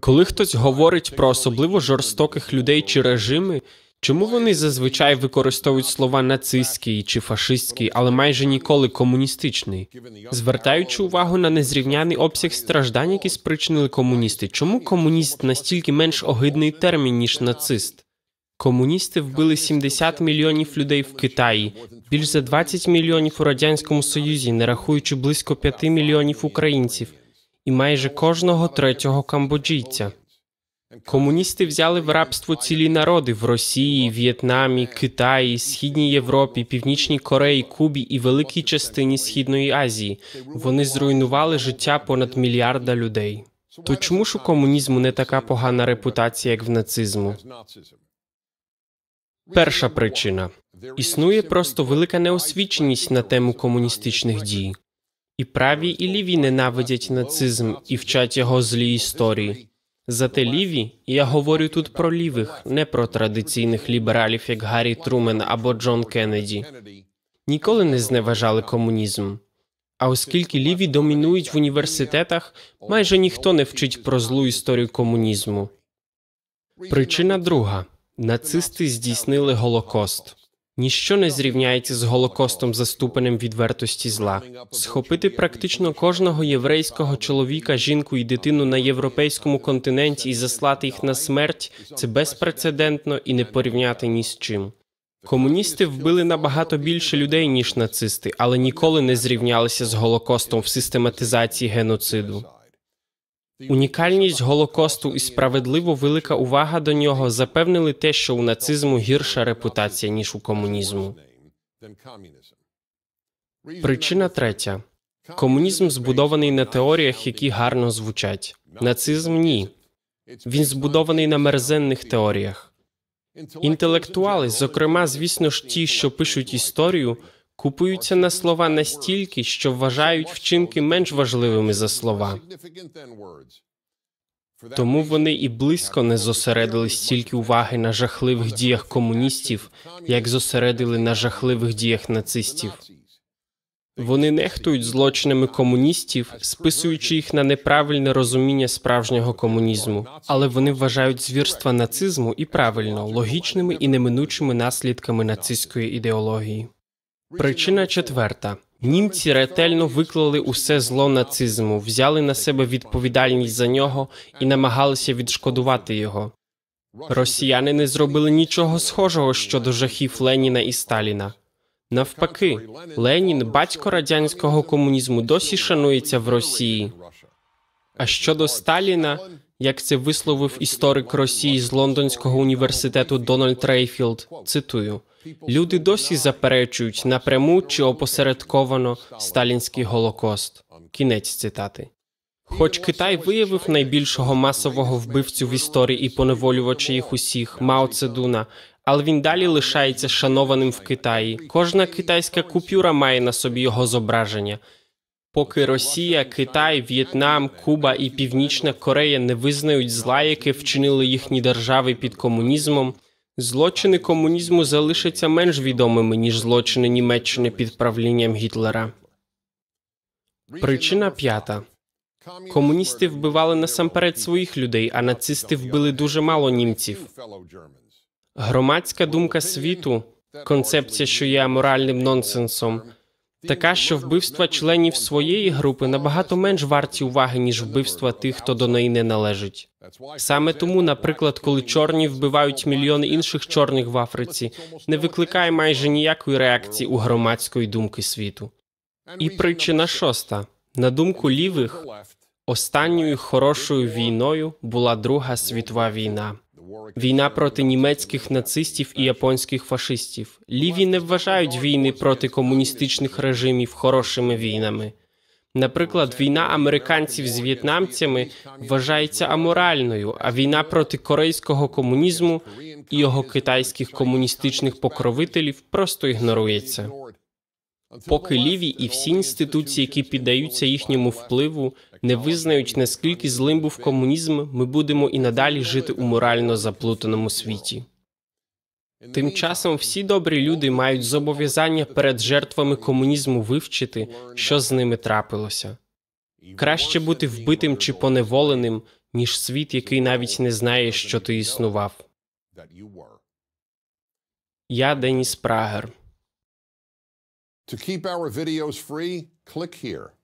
Коли хтось говорить про особливо жорстоких людей чи режими, чому вони зазвичай використовують слова нацистський чи фашистський, але майже ніколи комуністичний, звертаючи увагу на незрівняний обсяг страждань, які спричинили комуністи, чому комуніст настільки менш огидний термін ніж нацист? Комуністи вбили 70 мільйонів людей в Китаї, більш за 20 мільйонів у радянському союзі, не рахуючи близько 5 мільйонів українців і майже кожного третього камбоджійця. Комуністи взяли в рабство цілі народи в Росії, В'єтнамі, Китаї, Східній Європі, Північній Кореї, Кубі і великій частині Східної Азії. Вони зруйнували життя понад мільярда людей. То чому ж у комунізму не така погана репутація, як в нацизму? Перша причина існує просто велика неосвіченість на тему комуністичних дій. І праві, і ліві ненавидять нацизм і вчать його злі історії. Зате ліві, я говорю тут про лівих, не про традиційних лібералів, як Гаррі Трумен або Джон Кеннеді, ніколи не зневажали комунізм. А оскільки ліві домінують в університетах, майже ніхто не вчить про злу історію комунізму. Причина друга нацисти здійснили Голокост. Ніщо не зрівняється з голокостом за ступенем відвертості зла. Схопити практично кожного єврейського чоловіка, жінку і дитину на європейському континенті і заслати їх на смерть це безпрецедентно і не порівняти ні з чим. Комуністи вбили набагато більше людей ніж нацисти, але ніколи не зрівнялися з голокостом в систематизації геноциду. Унікальність голокосту і справедливо велика увага до нього запевнили те, що у нацизму гірша репутація ніж у комунізму. Причина третя комунізм збудований на теоріях, які гарно звучать. Нацизм ні. Він збудований на мерзенних теоріях. Інтелектуали, зокрема, звісно ж, ті, що пишуть історію купуються на слова настільки, що вважають вчинки менш важливими за слова. Тому вони і близько не зосередили стільки уваги на жахливих діях комуністів, як зосередили на жахливих діях нацистів. Вони нехтують злочинами комуністів, списуючи їх на неправильне розуміння справжнього комунізму, але вони вважають звірства нацизму і правильно логічними і неминучими наслідками нацистської ідеології. Причина четверта: німці ретельно виклали усе зло нацизму, взяли на себе відповідальність за нього і намагалися відшкодувати його. Росіяни не зробили нічого схожого щодо жахів Леніна і Сталіна. Навпаки, Ленін, батько радянського комунізму, досі шанується в Росії. А щодо Сталіна, як це висловив історик Росії з Лондонського університету Дональд Рейфілд, цитую. Люди досі заперечують напряму чи опосередковано сталінський голокост. Кінець цитати. Хоч Китай виявив найбільшого масового вбивцю в історії і поневолювача їх усіх Мао Цедуна, але він далі лишається шанованим в Китаї. Кожна китайська купюра має на собі його зображення. Поки Росія, Китай, В'єтнам, Куба і Північна Корея не визнають зла, яке вчинили їхні держави під комунізмом. Злочини комунізму залишаться менш відомими ніж злочини Німеччини під правлінням Гітлера. Причина п'ята комуністи вбивали насамперед своїх людей, а нацисти вбили дуже мало німців. Громадська думка світу, концепція, що є аморальним нонсенсом, Така, що вбивства членів своєї групи набагато менш варті уваги, ніж вбивства тих, хто до неї не належить. Саме тому, наприклад, коли чорні вбивають мільйони інших чорних в Африці, не викликає майже ніякої реакції у громадської думки світу. І причина шоста на думку лівих, останньою хорошою війною була Друга світова війна війна проти німецьких нацистів і японських фашистів. Ліві не вважають війни проти комуністичних режимів хорошими війнами. Наприклад, війна американців з в'єтнамцями вважається аморальною, а війна проти корейського комунізму і його китайських комуністичних покровителів просто ігнорується поки ліві і всі інституції, які піддаються їхньому впливу, не визнають наскільки злим був комунізм, ми будемо і надалі жити у морально заплутаному світі. Тим часом всі добрі люди мають зобов'язання перед жертвами комунізму вивчити, що з ними трапилося. Краще бути вбитим чи поневоленим, ніж світ, який навіть не знає, що ти існував. Я Деніс Прагер. To keep our videos free, click here.